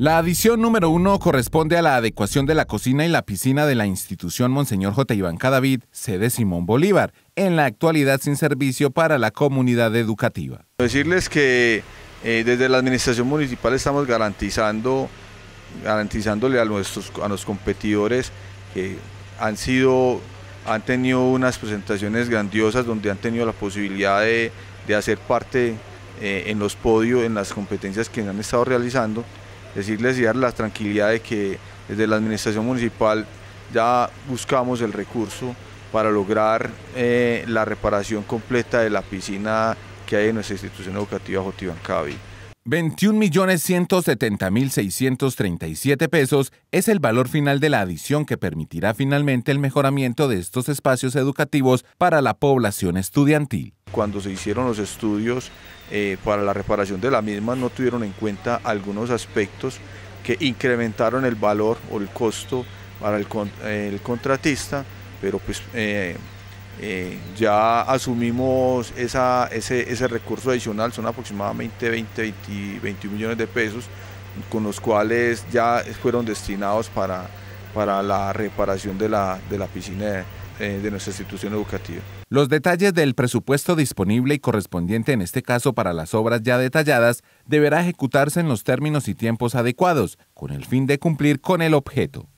La adición número uno corresponde a la adecuación de la cocina y la piscina de la institución Monseñor J. Iván Cadavid, sede Simón Bolívar, en la actualidad sin servicio para la comunidad educativa. Decirles que eh, desde la administración municipal estamos garantizando, garantizándole a nuestros a los competidores que han sido, han tenido unas presentaciones grandiosas donde han tenido la posibilidad de, hacer parte eh, en los podios, en las competencias que han estado realizando decirles y darles la tranquilidad de que desde la administración municipal ya buscamos el recurso para lograr eh, la reparación completa de la piscina que hay en nuestra institución educativa mil 21.170.637 pesos es el valor final de la adición que permitirá finalmente el mejoramiento de estos espacios educativos para la población estudiantil. Cuando se hicieron los estudios eh, para la reparación de la misma no tuvieron en cuenta algunos aspectos que incrementaron el valor o el costo para el, contratista, pero pues eh, eh, ya asumimos ese, recurso adicional, son aproximadamente 20, 20, 21 millones de pesos, con los cuales ya fueron destinados para para la reparación de la, piscina eh, de nuestra institución educativa. Los detalles del presupuesto disponible y correspondiente en este caso para las obras ya detalladas deberá ejecutarse en los términos y tiempos adecuados, con el fin de cumplir con el objeto.